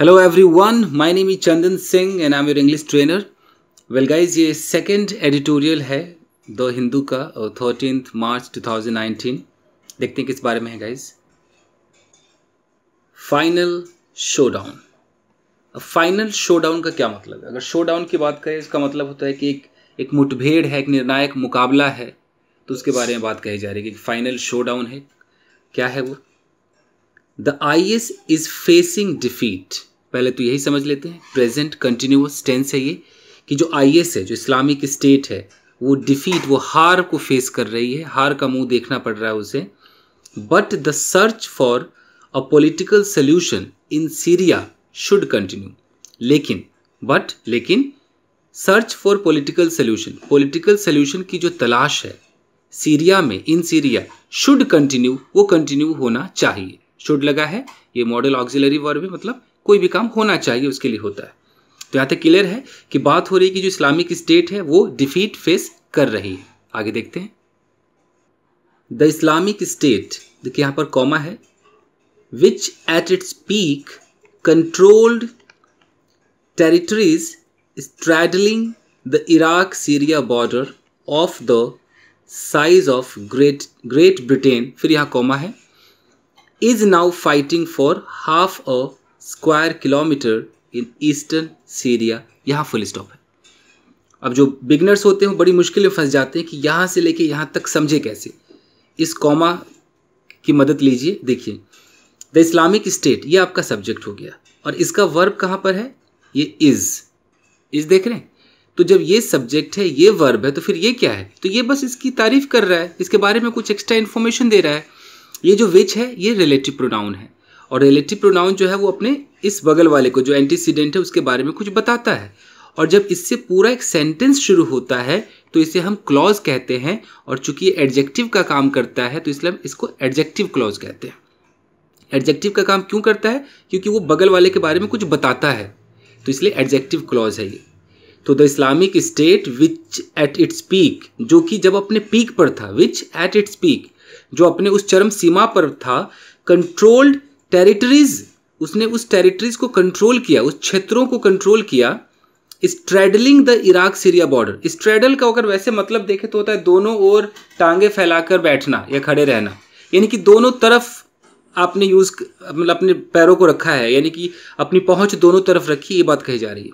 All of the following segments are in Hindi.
Hello everyone my name Chandan Singh and I am your English trainer well guys ये सेकेंड एडिटोरियल है द हिंदू का और थर्टीन मार्च 2019 देखते हैं किस बारे में है guys final showdown final showdown का क्या मतलब है अगर शो डाउन की बात करें इसका मतलब होता है कि एक एक मुठभेड़ है एक निर्णायक मुकाबला है तो उसके बारे में बात कही जा रही है कि फाइनल शो डाउन है क्या है वो the I S is facing defeat पहले तो यही समझ लेते हैं प्रेजेंट कंटिन्यूस टेंस है ये कि जो आई एस है जो इस्लामिक स्टेट है वो डिफीट वो हार को फेस कर रही है हार का मुंह देखना पड़ रहा है उसे but the search for a political solution in Syria should continue लेकिन बट लेकिन search for political solution political solution की जो तलाश है सीरिया में इन सीरिया शुड कंटिन्यू वो कंटिन्यू होना चाहिए शुड लगा है ये मॉडल ऑक्सिलरी वर्ब है मतलब कोई भी काम होना चाहिए उसके लिए होता है तो यहाँ तक क्लियर है कि बात हो रही है कि जो इस्लामिक स्टेट है वो डिफीट फेस कर रही है आगे देखते हैं द इस्लामिक स्टेट देखिए यहाँ पर कॉमा है which at its peak controlled territories straddling the Iraq Syria border of the size of great great Britain फिर यहाँ कॉमा है is now fighting for half a square kilometre in eastern Syria यहाँ फुल स्टॉप है अब जो बिगनर्स होते हैं बड़ी मुश्किल में फंस जाते हैं कि यहाँ से लेके यहाँ तक समझे कैसे इस कॉमा की मदद लीजिए देखिए द इस्लामिक स्टेट ये आपका सब्जेक्ट हो गया और इसका वर्ब कहाँ पर है ये इज़ इज़ देख रहे हैं तो जब ये सब्जेक्ट है ये वर्ब है तो फिर ये क्या है तो ये बस इसकी तारीफ कर रहा है इसके बारे में कुछ एक्स्ट्रा इन्फॉर्मेशन दे रहा है ये जो विच है ये रिलेटिव प्रोनाउन है और रिलेटिव प्रोनाउन जो है वो अपने इस बगल वाले को जो एंटीसीडेंट है उसके बारे में कुछ बताता है और जब इससे पूरा एक सेंटेंस शुरू होता है तो इसे हम क्लॉज कहते हैं और चूंकि ये एडजेक्टिव का काम करता है तो इसलिए हम इसको एडजेक्टिव क्लॉज कहते हैं एडजेक्टिव का काम क्यों करता है क्योंकि वो बगल वाले के बारे में कुछ बताता है तो इसलिए एडजेक्टिव क्लॉज है ये तो the Islamic State which at its peak जो कि जब अपने पीक पर था विच एट इट्स पीक जो अपने उस चरम सीमा पर था कंट्रोल्ड टेरिटरीज उसने उस टेरिटरीज को कंट्रोल किया उस क्षेत्रों को कंट्रोल किया straddling the Iraq Syria border straddle का अगर वैसे मतलब देखे तो होता है दोनों ओर टांगे फैलाकर बैठना या खड़े रहना यानी कि दोनों तरफ आपने यूज़ मतलब अपने पैरों को रखा है यानी कि अपनी पहुंच दोनों तरफ रखी ये बात कही जा रही है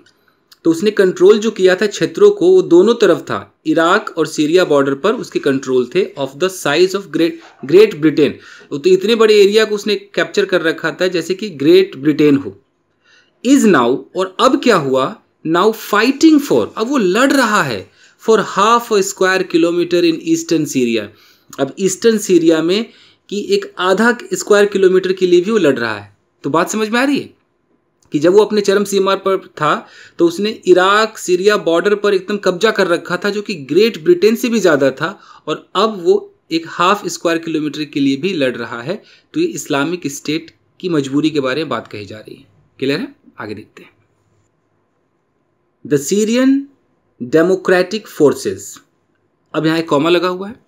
तो उसने कंट्रोल जो किया था क्षेत्रों को वो दोनों तरफ था इराक और सीरिया बॉर्डर पर उसके कंट्रोल थे of the size of great great Britain तो इतने बड़े एरिया को उसने कैप्चर कर रखा था जैसे कि ग्रेट ब्रिटेन हो इज नाउ और अब क्या हुआ नाउ फाइटिंग फॉर अब वो लड़ रहा है for half a square kilometre in eastern Syria अब ईस्टर्न सीरिया में कि एक आधा स्क्वायर किलोमीटर के लिए भी वो लड़ रहा है तो बात समझ में आ रही है कि जब वो अपने चरम सीमा पर था तो उसने इराक सीरिया बॉर्डर पर एकदम कब्जा कर रखा था जो कि ग्रेट ब्रिटेन से भी ज़्यादा था और अब वो एक हाफ स्क्वायर किलोमीटर के लिए भी लड़ रहा है तो ये इस्लामिक स्टेट की मजबूरी के बारे में बात कही जा रही है क्लियर है आगे देखते हैं द सीरियन डेमोक्रेटिक फोर्सेस अब यहाँ एक कॉमा लगा हुआ है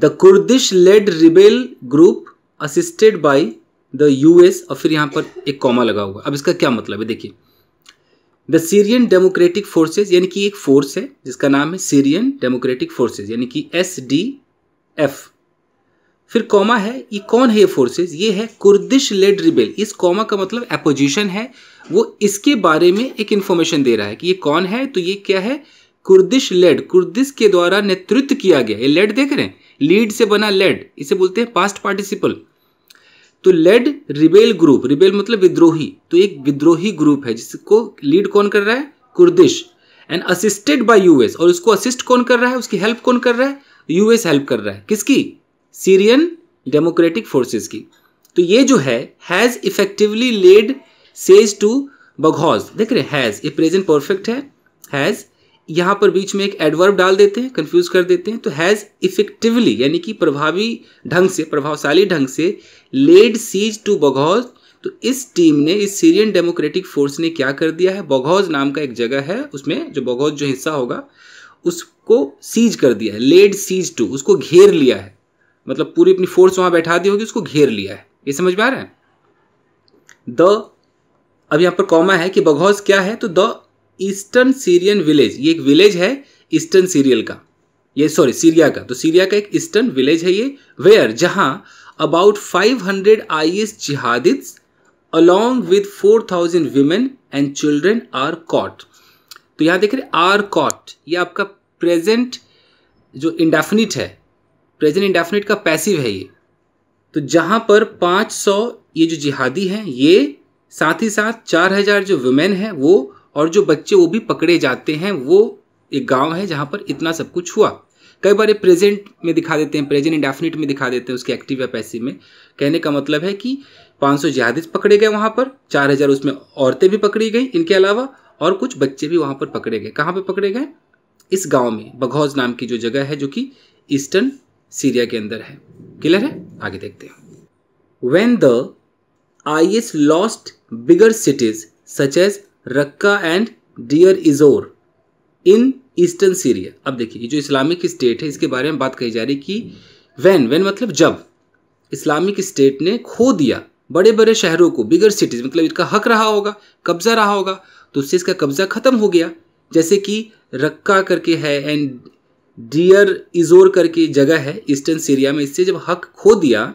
the Kurdish led rebel group assisted by the U S और फिर यहाँ पर एक कॉमा लगा हुआ अब इसका क्या मतलब है देखिए द सीरियन डेमोक्रेटिक फोर्सेज यानी कि एक फोर्स है जिसका नाम है सीरियन डेमोक्रेटिक फोर्सेज यानी कि एस डी एफ फिर कॉमा है ये कौन है ये फोर्सेज ये है कुर्दिश लेड रिबेल इस कॉमा का मतलब एपोजिशन है वो इसके बारे में एक इंफॉर्मेशन दे रहा है कि ये कौन है तो ये क्या है कुर्दिश लेड कुर्दिश के द्वारा नेतृत्व किया गया ये लेड देख रहे हैं लीड से बना लेड इसे बोलते हैं पास्ट पार्टिसिपल तो लेड रिबेल ग्रुप रिबेल मतलब विद्रोही तो एक विद्रोही ग्रुप है जिसको लीड कौन कर रहा है Kurdish and assisted by US और उसको असिस्ट कौन कर रहा है उसकी हेल्प कौन कर रहा है यूएस हेल्प कर रहा है किसकी सीरियन डेमोक्रेटिक फोर्सेस की तो ये जो है has effectively laid siege to Baghouz देख रहे हैज ये प्रेजेंट परफेक्ट है हैज यहाँ पर बीच में एक एडवर्ब डाल देते हैं कंफ्यूज कर देते हैं तो हैज़ इफेक्टिवली यानी कि प्रभावी ढंग से प्रभावशाली ढंग से लेड सीज टू बघौज तो इस टीम ने इस सीरियन डेमोक्रेटिक फोर्स ने क्या कर दिया है बघौज नाम का एक जगह है उसमें जो बघौज जो हिस्सा होगा उसको सीज कर दिया है लेड सीज टू उसको घेर लिया है मतलब पूरी अपनी फोर्स वहां बैठा दी होगी उसको घेर लिया है ये समझ में आ रहा है द अब यहाँ पर कॉमा है कि बघौज क्या है तो द ईस्टर्न सीरियन विलेज ये एक विलेज है ईस्टर्न सीरियल का ये सॉरी सीरिया का तो सीरिया का एक ईस्टर्न विलेज है ये वेयर जहाँ अबाउट 500 हंड्रेड आई एस जिहादिद along with four thousand women and children are caught तो यहाँ देख रहे आर कॉट ये आपका प्रेजेंट जो इंडेफिनिट है प्रेजेंट इंडेफिनिट का पैसिव है ये तो जहाँ पर 500 ये जो जिहादी हैं ये साथ ही साथ 4000 जो वुमेन हैं वो और जो बच्चे वो भी पकड़े जाते हैं वो एक गांव है जहाँ पर इतना सब कुछ हुआ कई बार ये प्रेजेंट में दिखा देते हैं प्रेजेंट इंडेफिनिट में दिखा देते हैं उसके एक्टिव या पैसिव में कहने का मतलब है कि 500 सौ जिहादिस पकड़े गए वहाँ पर 4000 उसमें औरतें भी पकड़ी गई इनके अलावा और कुछ बच्चे भी वहाँ पर पकड़े गए कहाँ पर पकड़े गए इस गाँव में बघौज नाम की जो जगह है जो कि ईस्टर्न सीरिया के अंदर है क्लियर है आगे देखते हैं when the I S lost bigger cities such as Raqqa and Deir Ezzor in eastern Syria अब देखिए ये जो इस्लामिक स्टेट है इसके बारे में बात कही जा रही कि वैन वैन मतलब जब इस्लामिक स्टेट ने खो दिया बड़े बड़े शहरों को बिगर सिटीज मतलब इसका हक रहा होगा कब्जा रहा होगा तो उससे इसका कब्जा खत्म हो गया जैसे कि रक्का करके है एंड डियर इजोर करके जगह है ईस्टर्न सीरिया में इससे जब हक खो दिया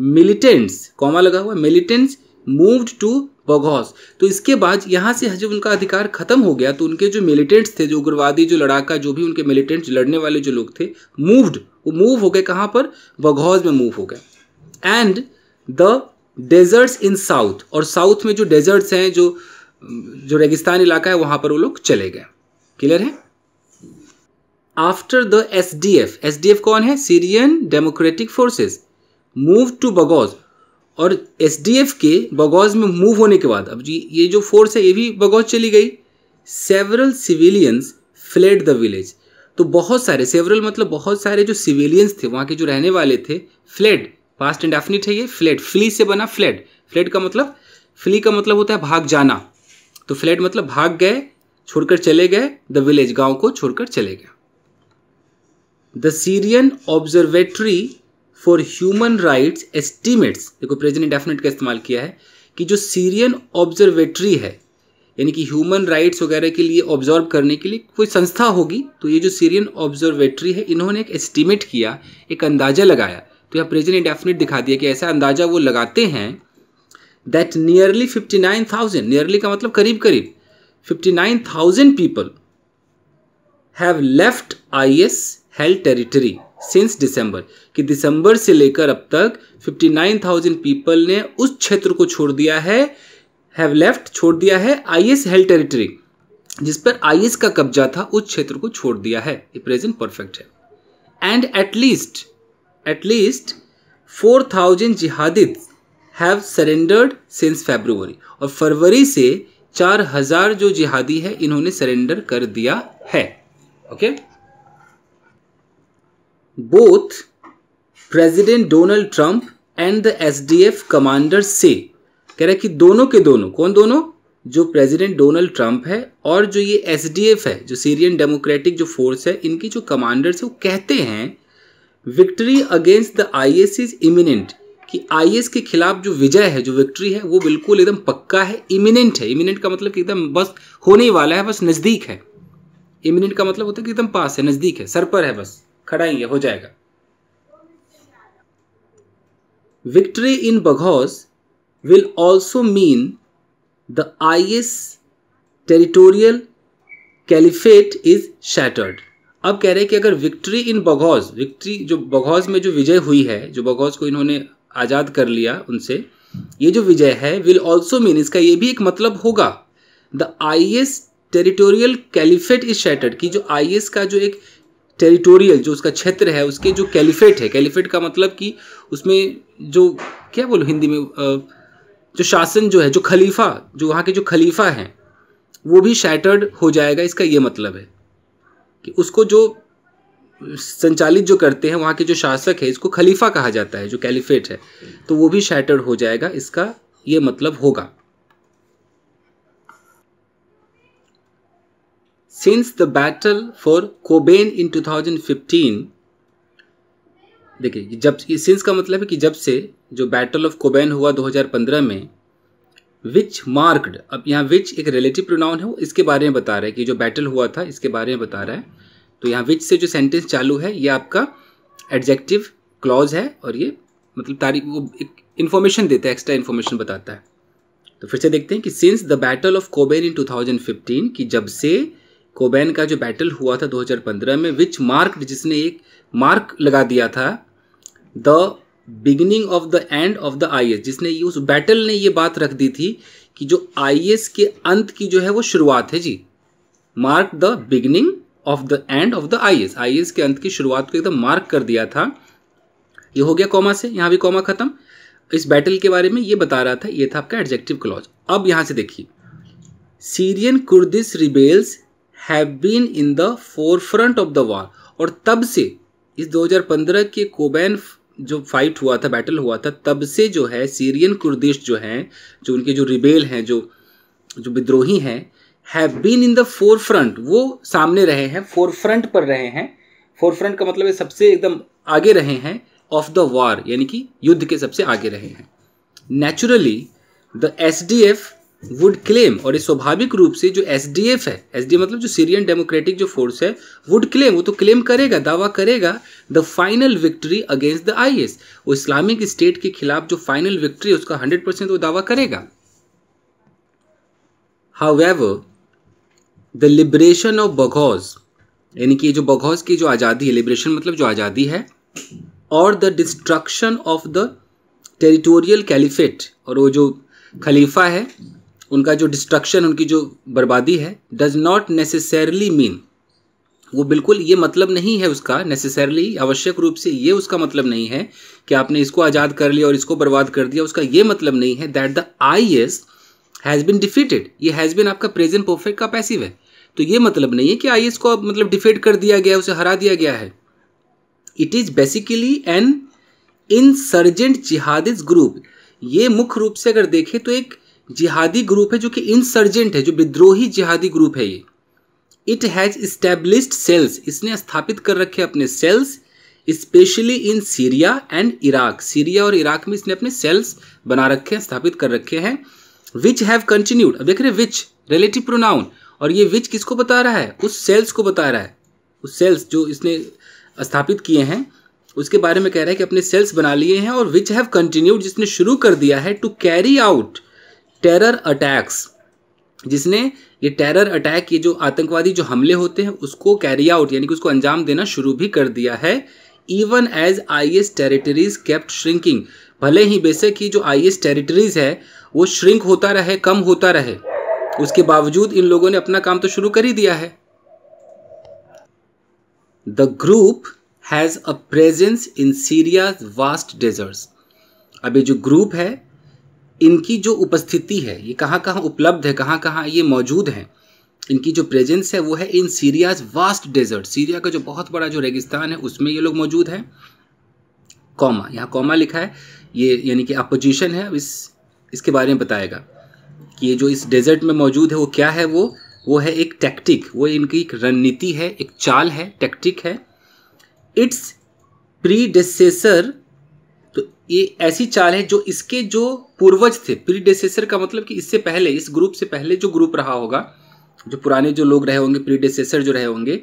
मिलिटेंट्स कौमा लगा हुआ मिलिटेंट्स मूव्ड टू बगौस तो इसके बाद यहाँ से जब उनका अधिकार खत्म हो गया तो उनके जो मिलिटेंट्स थे जो उग्रवादी जो लड़ाका जो भी उनके मिलिटेंट्स लड़ने वाले जो लोग थे मूव्ड वो मूव हो गए कहाँ पर बघौज में मूव हो गए and the deserts in south और साउथ में जो डेजर्ट्स हैं जो जो रेगिस्तान इलाका है वहाँ पर वो लोग चले गए क्लियर है after the S D F S D F कौन है Syrian democratic forces move to Baghouz और एस के बगौज में मूव होने के बाद अब जी ये जो फोर्स है ये भी बगौज चली गई several civilians fled the village तो बहुत सारे सेवरल मतलब बहुत सारे जो सिविलियंस थे वहाँ के जो रहने वाले थे फ्लेड पास्ट एंड डेफिनेट है ये फ्लेड फ्ली से बना फ्लेड फ्लेड का मतलब फ्ली का मतलब होता है भाग जाना तो फ्लेड मतलब भाग गए छोड़कर चले गए द विलेज गांव को छोड़कर चले गए the Syrian observatory for human rights estimates देखो प्रेजेंट इंडेफिनेट का इस्तेमाल किया है कि जो सीरियन ऑब्जर्वेटरी है यानी कि ह्यूमन राइट्स वगैरह के लिए ऑब्जर्व करने के लिए कोई संस्था होगी तो ये जो सीरियन ऑब्जर्वेटरी है इन्होंने एक एस्टिमेट किया एक अंदाज़ा लगाया तो यहाँ प्रेजेंट इंडेफिनेट दिखा दिया कि ऐसा अंदाज़ा वो लगाते हैं that nearly fifty nine thousand nearly का मतलब करीब करीब fifty nine thousand people have left I S held territory since December कि दिसंबर से लेकर अब तक 59,000 पीपल ने उस क्षेत्र को छोड़ दिया है हैव लेफ्ट छोड़ दिया है आई एस हेल्थ टेरिटरी जिस पर आई का कब्जा था उस क्षेत्र को छोड़ दिया है ये प्रेजेंट परफेक्ट है and at least at least four thousand जिहादित हैव सरेंडर्ड सिंस फेब्रुवरी और फरवरी से चार हज़ार जो जिहादी है इन्होंने सरेंडर कर दिया है okay okay? both President Donald Trump and the SDF commander से कह रहा है कि दोनों के दोनों कौन दोनों जो प्रेसिडेंट डोनाल्ड ट्रंप है और जो ये एसडीएफ है जो सीरियन डेमोक्रेटिक जो फोर्स है इनकी जो कमांडर है वो कहते हैं victory against the S is imminent कि आईएस के खिलाफ जो विजय है जो विक्ट्री है वो बिल्कुल एकदम पक्का है इमिनेंट है इमिनेंट का मतलब कि एकदम बस होने ही वाला है बस नज़दीक है इमिनेंट का मतलब होता है कि एकदम पास है नज़दीक है सर पर है बस खड़ा ही हो जाएगा victory in will also mean the I S territorial caliphate is shattered अब कह रहे हैं कि अगर विक्ट्री इन बघौज विक्ट्री जो बघौज में जो विजय हुई है जो बघौज को इन्होंने आज़ाद कर लिया उनसे ये जो विजय है विल ऑल्सो मीन इसका ये भी एक मतलब होगा the I S territorial caliphate is shattered कि जो आई एस का जो एक टेरिटोरियल जो उसका क्षेत्र है उसके जो कैलिफेट है कैलिफेट का मतलब कि उसमें जो क्या बोलो हिंदी में जो शासन जो है जो खलीफा जो वहाँ के जो खलीफा हैं वो भी शैटर्ड हो जाएगा इसका ये मतलब है कि उसको जो संचालित जो करते हैं वहाँ के जो शासक है इसको खलीफा कहा जाता है जो कैलिफेट है तो वो भी शैटर्ड हो जाएगा इसका ये मतलब होगा Since the battle for Kobane in 2015, देखिए जब सिंस का मतलब है कि जब से जो बैटल ऑफ कोबेन हुआ 2015 में विच मार्क्ड अब यहाँ विच एक रिलेटिव प्रोनाउन है वो इसके बारे में बता रहा है कि जो बैटल हुआ था इसके बारे में बता रहा है तो यहाँ विच से जो सेंटेंस चालू है ये आपका एडजेक्टिव क्लॉज है और ये मतलब तारीख वो एक इन्फॉर्मेशन देता है एक्स्ट्रा इन्फॉर्मेशन बताता है तो फिर से देखते हैं कि since the battle of Kobane in 2015 कि जब से कोबैन का जो बैटल हुआ था 2015 में विच मार्क जिसने एक मार्क लगा दिया था the beginning of the end of the I जिसने ये उस बैटल ने ये बात रख दी थी कि जो आई के अंत की जो है वो शुरुआत है जी mark the beginning of the end of the I S I S के अंत की शुरुआत को एकदम मार्क कर दिया था ये हो गया कॉमा से यहाँ भी कॉमा खत्म इस बैटल के बारे में ये बता रहा था ये था आपका एडजेक्टिव क्लॉज अब यहाँ से देखिए Syrian Kurdish rebels have been in the forefront of the war और तब से इस 2015 के कोबैन जो फाइट हुआ था बैटल हुआ था तब से जो है सीरियन कुर्दिश जो हैं जो उनके जो रिबेल हैं जो जो विद्रोही हैं have been in the forefront वो सामने रहे हैं फोर फ्रंट पर रहे हैं फोर फ्रंट का मतलब है सबसे एकदम आगे रहे हैं ऑफ द वॉर यानी कि युद्ध के सबसे आगे रहे हैं naturally the S D F would claim और ये स्वाभाविक रूप से जो एस डी एफ है एस डी एफ मतलब जो सीरियन डेमोक्रेटिक जो फोर्स है वुड क्लेम वो तो क्लेम करेगा दावा करेगा the final victory against the I S वो इस्लामिक स्टेट के खिलाफ जो फाइनल विक्ट्री है उसका हंड्रेड परसेंट वो दावा करेगा how however the liberation of Baghouz यानी कि जो बघौज की जो आज़ादी है लिबरेशन मतलब जो आज़ादी है और the destruction of the territorial caliphate और वो जो खलीफा है उनका जो डिस्ट्रक्शन उनकी जो बर्बादी है डज नॉट नेसेसरली मीन वो बिल्कुल ये मतलब नहीं है उसका नेसेसरली आवश्यक रूप से ये उसका मतलब नहीं है कि आपने इसको आज़ाद कर लिया और इसको बर्बाद कर दिया उसका ये मतलब नहीं है that the I S has been defeated ये हैज़ बिन आपका प्रेजेंट परफेक्ट का पैसिव है तो ये मतलब नहीं है कि आई एस को अब मतलब डिफीट कर दिया गया उसे हरा दिया गया है it is basically an insurgent jihadist group ये मुख्य रूप से अगर देखें तो एक जिहादी ग्रुप है जो कि इंसर्जेंट है जो विद्रोही जिहादी ग्रुप है ये इट हैज़ इस्टेब्लिश्ड सेल्स इसने स्थापित कर रखे अपने cells especially in Syria and Iraq Syria और इराक में इसने अपने सेल्स बना रखे हैं स्थापित कर रखे हैं विच हैव कंटिन्यूड अब देख रहे विच रिलेटिव प्रोनाउन और ये विच किसको बता रहा है उस सेल्स को बता रहा है उस सेल्स जो इसने स्थापित किए हैं उसके बारे में कह रहा है कि अपने सेल्स बना लिए हैं और विच हैव कंटिन्यूड जिसने शुरू कर दिया है to carry out terror attacks जिसने ये टेरर अटैक ये जो आतंकवादी जो हमले होते हैं उसको कैरी आउट यानी कि उसको अंजाम देना शुरू भी कर दिया है even as I S territories kept shrinking भले ही बेशक ही जो आई एस टेरिटरीज है वो श्रिंक होता रहे कम होता रहे उसके बावजूद इन लोगों ने अपना काम तो शुरू कर ही दिया है the group has a presence in Syria's vast deserts अब ये जो ग्रुप है इनकी जो उपस्थिति है ये कहाँ कहाँ उपलब्ध है कहाँ कहाँ ये मौजूद हैं इनकी जो प्रेजेंस है वो है in Syria's vast desert Syria का जो बहुत बड़ा जो रेगिस्तान है उसमें ये लोग मौजूद हैं कॉमा यहाँ कॉमा लिखा है ये यानी कि अपोजिशन है इस इसके बारे में बताएगा कि ये जो इस डेजर्ट में मौजूद है वो क्या है वो वो है एक टैक्टिक वो इनकी एक रणनीति है एक चाल है टैक्टिक है इट्स प्रीडेसेसर ये ऐसी चाल है जो इसके जो पूर्वज थे प्रीडेसेसर का मतलब कि इससे पहले इस ग्रुप से पहले जो ग्रुप रहा होगा जो पुराने जो लोग रहे होंगे प्रीडेसेसर जो रहे होंगे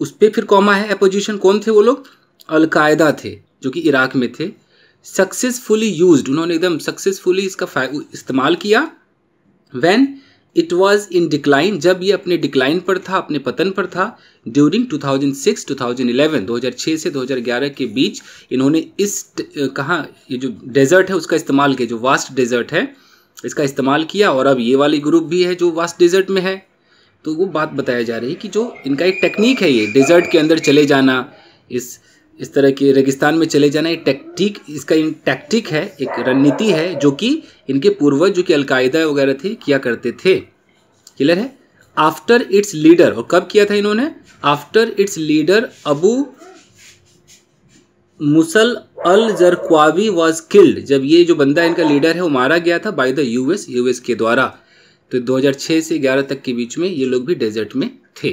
उस पर फिर कॉमा है अपोजिशन कौन थे वो लोग अलकायदा थे जो कि इराक में थे सक्सेसफुली यूज उन्होंने एकदम सक्सेसफुली इसका इस्तेमाल किया when it was in decline जब ये अपने डिक्लाइन पर था अपने पतन पर था ड्यूरिंग 2006 2011 2006 से 2011 के बीच इन्होंने इस कहाँ ये जो डेजर्ट है उसका इस्तेमाल किया जो वास्ट डेजर्ट है इसका इस्तेमाल किया और अब ये वाली ग्रुप भी है जो वास्ट डेजर्ट में है तो वो बात बताया जा रही है कि जो इनका एक टेक्निक है ये डेजर्ट के अंदर चले जाना इस इस तरह के रेगिस्तान में चले जाना एक टैक्टिक इसका टैक्टिक है एक रणनीति है जो कि इनके पूर्वज जो कि अलकायदा वगैरह थे किया करते थे क्लियर है आफ्टर इट्स लीडर और कब किया था इन्होंने आफ्टर इट्स लीडर अबू मुसल अल जरक्वावी वॉज किल्ड जब ये जो बंदा इनका लीडर है वो मारा गया था बाय द यूएस यूएस के द्वारा तो 2006 से 11 तक के बीच में ये लोग भी डेजर्ट में थे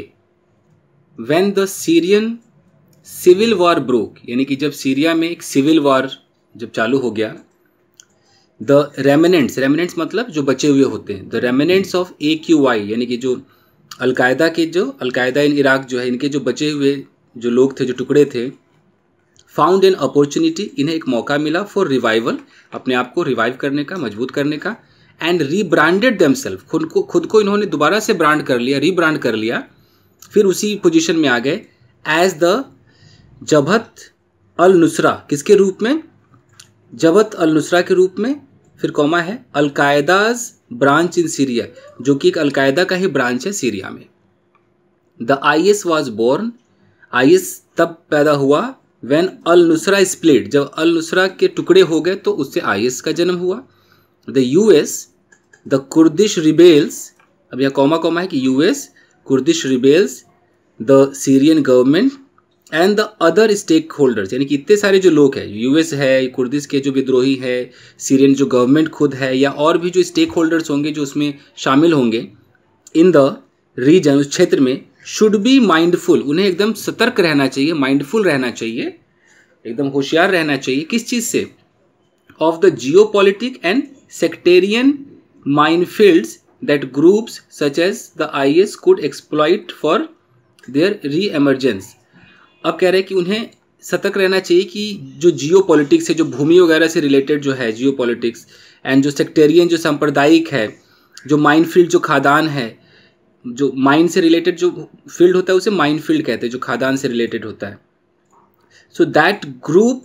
when the Syrian civil war broke यानी कि जब सीरिया में एक सिविल वॉर जब चालू हो गया द रेमिनेंट्स रेमिनेंट्स मतलब जो बचे हुए होते हैं the remnants of A Q Y यानी कि जो अलकायदा के जो अलकायदा इन इराक जो है इनके जो बचे हुए जो लोग थे जो टुकड़े थे फाउंड एन अपॉर्चुनिटी इन्हें एक मौका मिला फॉर रिवाइवल अपने आप को रिवाइव करने का मजबूत करने का एंड रीब्रांडेड दमसेल्फ खुद को खुद को इन्होंने दोबारा से ब्रांड कर लिया रीब्रांड कर लिया फिर उसी पोजिशन में आ गए एज द जबहत अल नुसरा किसके रूप में जबत अल नुसरा के रूप में फिर कौमा है अलकायदाज ब्रांच इन सीरिया जो कि एक अलकायदा का ही ब्रांच है सीरिया में the I S was born I S तब पैदा हुआ वैन अल नुसरा स्प्लिट जब अल नुसरा के टुकड़े हो गए तो उससे आई एस का जन्म हुआ the U S the Kurdish rebels अब यह कौमा कौमा है कि U S Kurdish rebels the Syrian government and the other stakeholders यानी कि इतने सारे जो लोग हैं यूएस है कुर्दिस के जो विद्रोही है सीरियन जो गवर्नमेंट खुद है या और भी जो स्टेक होल्डर्स होंगे जो उसमें शामिल होंगे इन द रीजन उस क्षेत्र में शुड बी माइंडफुल उन्हें एकदम सतर्क रहना चाहिए माइंडफुल रहना चाहिए एकदम होशियार रहना चाहिए किस चीज़ से of the geopolitic and sectarian minefields that groups such as the I S could exploit for their reemergence अब कह रहे हैं कि उन्हें सतर्क रहना चाहिए कि जो जियो पॉलिटिक्स है जो भूमि वगैरह से रिलेटेड जो है जियो पॉलिटिक्स एंड जो सेक्टेरियन जो सांप्रदायिक है जो माइंड फील्ड जो खादान है जो माइंड से रिलेटेड जो फील्ड होता है उसे माइंड फील्ड कहते हैं जो खादान से रिलेटेड होता है so that group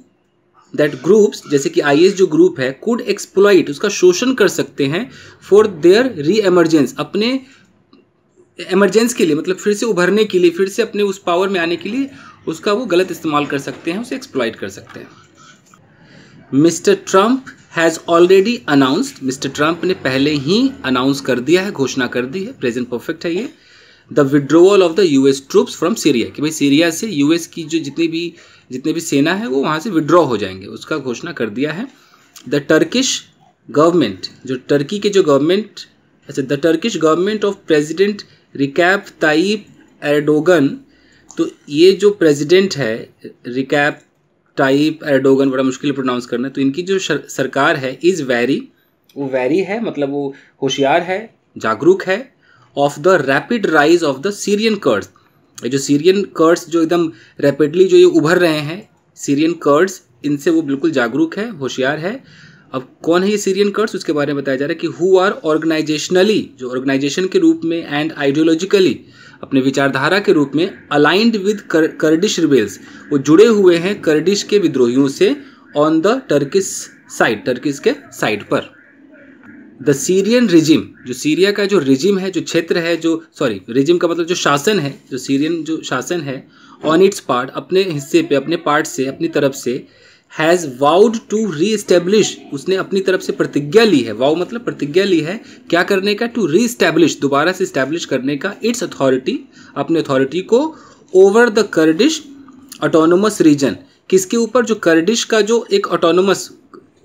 that groups जैसे कि आई जो ग्रुप है कुड एक्सप्लॉइट उसका शोषण कर सकते हैं फॉर देयर री एमरजेंस अपने एमरजेंस के लिए मतलब फिर से उभरने के लिए फिर से अपने उस पावर में आने के लिए उसका वो गलत इस्तेमाल कर सकते हैं उसे एक्सप्लॉयट कर सकते हैं Mister Trump has already announced Mister Trump ने पहले ही अनाउंस कर दिया है घोषणा कर दी है प्रेजेंट परफेक्ट है ये the withdrawal of the US troops from Syria कि भाई सीरिया से यूएस की जो जितनी भी जितने भी सेना है वो वहाँ से विड्रॉ हो जाएंगे उसका घोषणा कर दिया है द टर्किश गवर्नमेंट जो टर्की के जो गवर्नमेंट अच्छा the Turkish government of president Recep Tayyip Erdogan तो ये जो प्रेसिडेंट है रिकैप टाइप एडोगन बड़ा मुश्किल प्रोनाउंस करना तो इनकी जो सरकार है इज़ वेरी वो वेरी है मतलब वो होशियार है जागरूक है of the rapid rise of the Syrian Kurds ये जो सीरियन कर्ड्स जो एकदम रैपिडली जो ये उभर रहे हैं सीरियन कर्ड्स इनसे वो बिल्कुल जागरूक है होशियार है अब कौन है ये सीरियन कर्ड्स उसके बारे में बताया जा रहा है कि हु आर ऑर्गेनाइजेशनली जो ऑर्गेनाइजेशन के रूप में एंड आइडियोलॉजिकली अपने विचारधारा के रूप में अलाइंड विद करडिश रिबेल्स वो जुड़े हुए हैं करडिश के विद्रोहियों से on the Turkish side Turkish के साइड पर द सीरियन रिजिम जो सीरिया का जो रिजिम है जो क्षेत्र है जो सॉरी रिजिम का मतलब जो शासन है जो सीरियन जो शासन है ऑन इट्स पार्ट अपने हिस्से पे अपने पार्ट से अपनी तरफ से has vowed to reestablish उसने अपनी तरफ से प्रतिज्ञा ली है वाउ मतलब प्रतिज्ञा ली है क्या करने का टू री एस्टेब्लिश दोबारा से इस्टेब्लिश करने का इट्स अथॉरिटी अपने अथॉरिटी को over the Kurdish autonomous region किसके ऊपर जो करडिश का जो एक ऑटोनोमस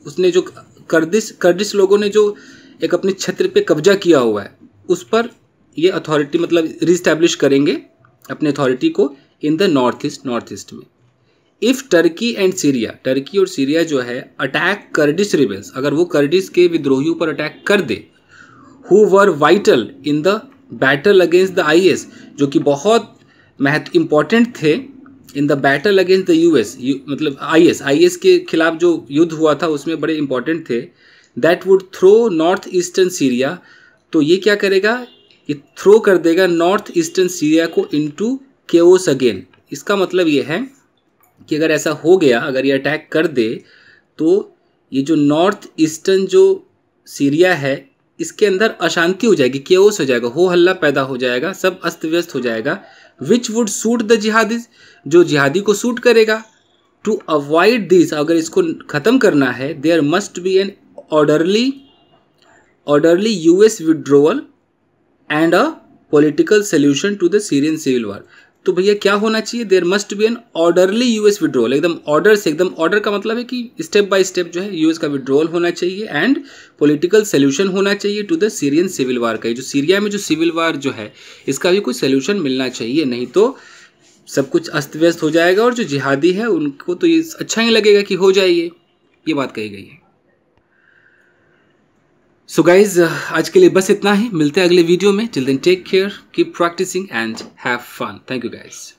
उसने जो करदिश करडिश लोगों ने जो एक अपने क्षेत्र पे कब्जा किया हुआ है उस पर ये अथॉरिटी मतलब रिस्टैब्लिश करेंगे अपने अथॉरिटी को in the north east north east में if Turkey and Syria Turkey और सीरिया जो है अटैक कर्डिश रिबेल्स अगर वो कर्डिश के विद्रोहियों पर अटैक कर दे who were vital in the battle against the I जो कि बहुत महत्व इम्पॉर्टेंट थे in the battle against the S मतलब आई एस आई एस के खिलाफ जो युद्ध हुआ था उसमें बड़े इंपॉर्टेंट थे that would throw north eastern Syria तो ये क्या करेगा ये थ्रो कर देगा नॉर्थ ईस्टर्न सीरिया को इन टू केओस अगेन इसका मतलब ये है कि अगर ऐसा हो गया अगर ये अटैक कर दे तो ये जो नॉर्थ ईस्टर्न जो सीरिया है इसके अंदर अशांति हो जाएगी केओस हो जाएगा हो हल्ला पैदा हो जाएगा सब अस्त व्यस्त हो जाएगा विच वुड सूट द जिहादी जो जिहादी को सूट करेगा टू अवॉइड दिस अगर इसको ख़त्म करना है there must be an orderly orderly US withdrawal and a political solution to the Syrian civil war तो भैया क्या होना चाहिए there must be an orderly US withdrawal एकदम ऑर्डर से एकदम ऑर्डर का मतलब है कि स्टेप बाय स्टेप जो है यूएस का विड्रोल होना चाहिए एंड पॉलिटिकल सोल्यूशन होना चाहिए to the Syrian civil war का जो सीरिया में जो सिविल वार जो है इसका भी कोई सोल्यूशन मिलना चाहिए नहीं तो सब कुछ अस्त व्यस्त हो जाएगा और जो जिहादी है उनको तो ये अच्छा ही लगेगा कि हो जाइए ये बात कही गई है सो गाइज uh, आज के लिए बस इतना ही मिलते हैं अगले वीडियो में till then take care keep practising and have fun thank you guys